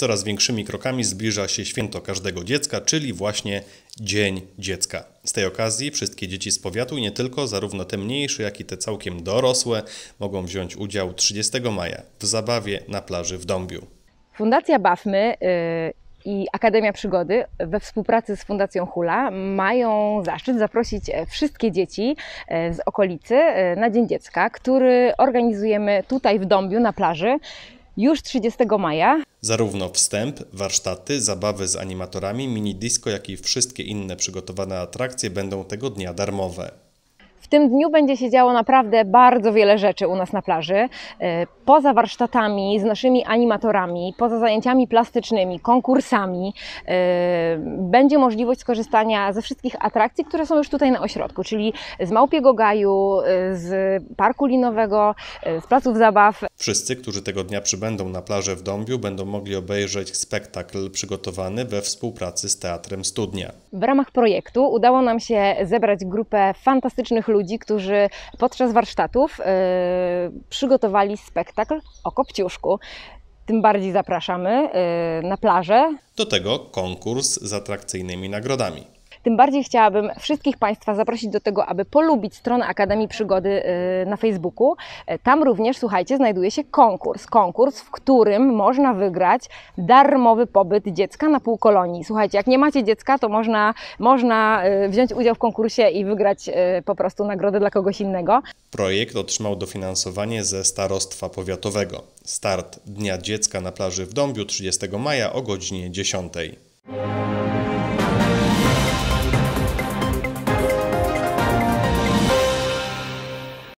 Coraz większymi krokami zbliża się święto każdego dziecka, czyli właśnie Dzień Dziecka. Z tej okazji wszystkie dzieci z powiatu i nie tylko, zarówno te mniejsze, jak i te całkiem dorosłe, mogą wziąć udział 30 maja w zabawie na plaży w Dąbiu. Fundacja Bafmy y, i Akademia Przygody we współpracy z Fundacją Hula mają zaszczyt zaprosić wszystkie dzieci y, z okolicy y, na Dzień Dziecka, który organizujemy tutaj w Dąbiu na plaży już 30 maja. Zarówno wstęp, warsztaty, zabawy z animatorami, mini disco, jak i wszystkie inne przygotowane atrakcje będą tego dnia darmowe. W tym dniu będzie się działo naprawdę bardzo wiele rzeczy u nas na plaży. E, poza warsztatami z naszymi animatorami, poza zajęciami plastycznymi, konkursami, e, będzie możliwość skorzystania ze wszystkich atrakcji, które są już tutaj na ośrodku, czyli z Małpiego Gaju, e, z Parku Linowego, z placów zabaw. Wszyscy, którzy tego dnia przybędą na plażę w Dąbiu, będą mogli obejrzeć spektakl przygotowany we współpracy z Teatrem Studnia. W ramach projektu udało nam się zebrać grupę fantastycznych ludzi, ludzi, którzy podczas warsztatów e, przygotowali spektakl o Kopciuszku. Tym bardziej zapraszamy e, na plażę. Do tego konkurs z atrakcyjnymi nagrodami. Tym bardziej chciałabym wszystkich Państwa zaprosić do tego, aby polubić stronę Akademii Przygody y, na Facebooku. Tam również, słuchajcie, znajduje się konkurs. Konkurs, w którym można wygrać darmowy pobyt dziecka na półkolonii. Słuchajcie, jak nie macie dziecka, to można, można y, wziąć udział w konkursie i wygrać y, po prostu nagrodę dla kogoś innego. Projekt otrzymał dofinansowanie ze Starostwa Powiatowego. Start Dnia Dziecka na plaży w Dąbiu 30 maja o godzinie 10.